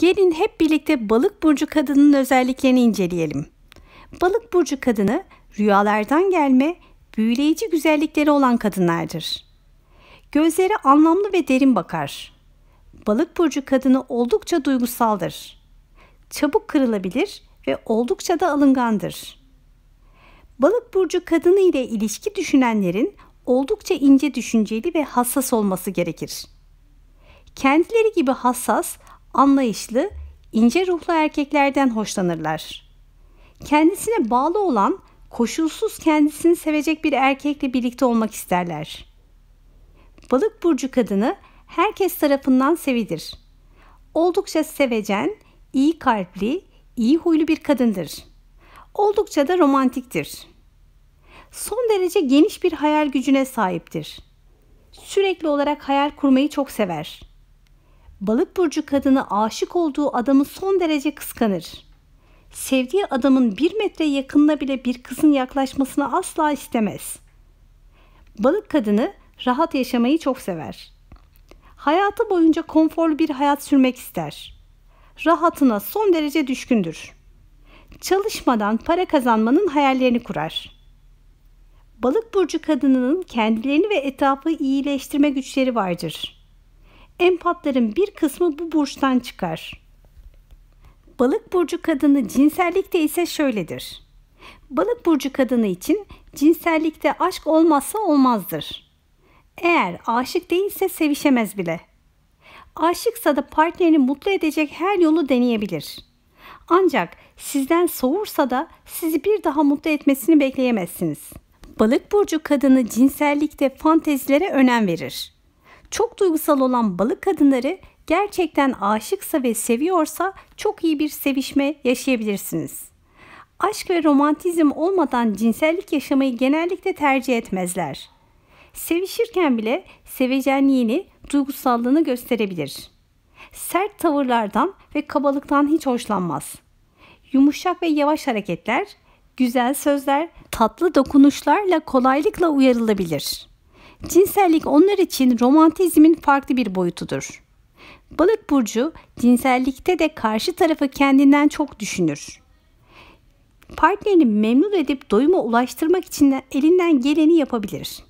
Gelin hep birlikte balık burcu kadının özelliklerini inceleyelim. Balık burcu kadını rüyalardan gelme, büyüleyici güzellikleri olan kadınlardır. Gözleri anlamlı ve derin bakar. Balık burcu kadını oldukça duygusaldır. Çabuk kırılabilir ve oldukça da alıngandır. Balık burcu kadını ile ilişki düşünenlerin oldukça ince düşünceli ve hassas olması gerekir. Kendileri gibi hassas anlayışlı, ince ruhlu erkeklerden hoşlanırlar. Kendisine bağlı olan, koşulsuz kendisini sevecek bir erkekle birlikte olmak isterler. Balık burcu kadını herkes tarafından sevilir. Oldukça sevecen, iyi kalpli, iyi huylu bir kadındır. Oldukça da romantiktir. Son derece geniş bir hayal gücüne sahiptir. Sürekli olarak hayal kurmayı çok sever.'' Balık burcu kadını aşık olduğu adamı son derece kıskanır. Sevdiği adamın bir metre yakınına bile bir kızın yaklaşmasını asla istemez. Balık kadını rahat yaşamayı çok sever. Hayatı boyunca konforlu bir hayat sürmek ister. Rahatına son derece düşkündür. Çalışmadan para kazanmanın hayallerini kurar. Balık burcu kadınının kendilerini ve etrafı iyileştirme güçleri vardır.'' empatların bir kısmı bu burçtan çıkar. Balık burcu kadını cinsellikte ise şöyledir. Balık burcu kadını için cinsellikte aşk olmazsa olmazdır. Eğer aşık değilse sevişemez bile. Aşıksa da partnerini mutlu edecek her yolu deneyebilir. Ancak sizden soğursa da sizi bir daha mutlu etmesini bekleyemezsiniz. Balık burcu kadını cinsellikte fantezilere önem verir çok duygusal olan balık kadınları gerçekten aşıksa ve seviyorsa çok iyi bir sevişme yaşayabilirsiniz. Aşk ve romantizm olmadan cinsellik yaşamayı genellikle tercih etmezler. Sevişirken bile sevecenliğini, duygusallığını gösterebilir. Sert tavırlardan ve kabalıktan hiç hoşlanmaz. Yumuşak ve yavaş hareketler, güzel sözler, tatlı dokunuşlarla kolaylıkla uyarılabilir.'' Cinsellik onlar için romantizmin farklı bir boyutudur. Balık burcu cinsellikte de karşı tarafı kendinden çok düşünür. Partnerini memnun edip doyuma ulaştırmak için elinden geleni yapabilir.